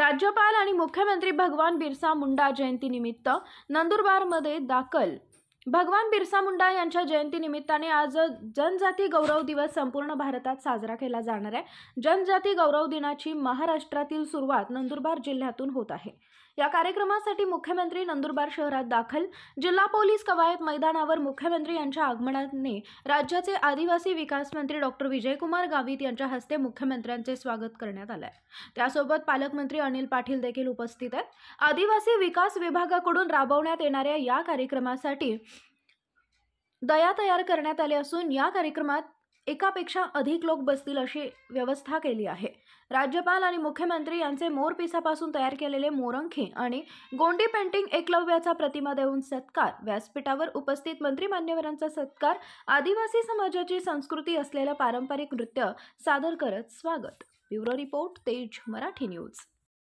राज्यपाल आणि मुख्यमंत्री भगवान बिरसा मुंडा जयंतीनिमित्त नंदुरबारमध्ये दाखल भगवान बिरसा मुंडा यांच्या जयंतीनिमित्ताने आज जनजाती गौरव दिवस संपूर्ण भारतात साजरा केला जाणार आहे जनजाती गौरव दिनाची महाराष्ट्रातील सुरुवात नंदुरबार जिल्ह्यातून होत आहे या कार्यक्रमासाठी मुख्यमंत्री नंदुरबार शहरात दाखल जिल्हा पोलीस कवायत मैदानावर मुख्यमंत्री यांच्या आगमनाने राज्याचे आदिवासी विकास मंत्री डॉक्टर विजयकुमार गावित यांच्या हस्ते मुख्यमंत्र्यांचे स्वागत करण्यात आलं त्यासोबत पालकमंत्री अनिल पाटील देखील उपस्थित आहेत आदिवासी विकास विभागाकडून राबवण्यात येणाऱ्या या कार्यक्रमासाठी दया तयार करण्यात आले असून या कार्यक्रमात एकापेक्षा अधिक लोक बसतील अशी व्यवस्था केली आहे राज्यपाल आणि मुख्यमंत्री यांचे मोरपिसापासून तयार केलेले मोरंखे आणि गोंडी पेंटिंग एकलव्याचा प्रतिमा देऊन सत्कार व्यासपीठावर उपस्थित मंत्री मान्यवरांचा सत्कार आदिवासी समाजाची संस्कृती असलेलं पारंपरिक नृत्य सादर करत स्वागत ब्युरो रिपोर्ट तेज मराठी न्यूज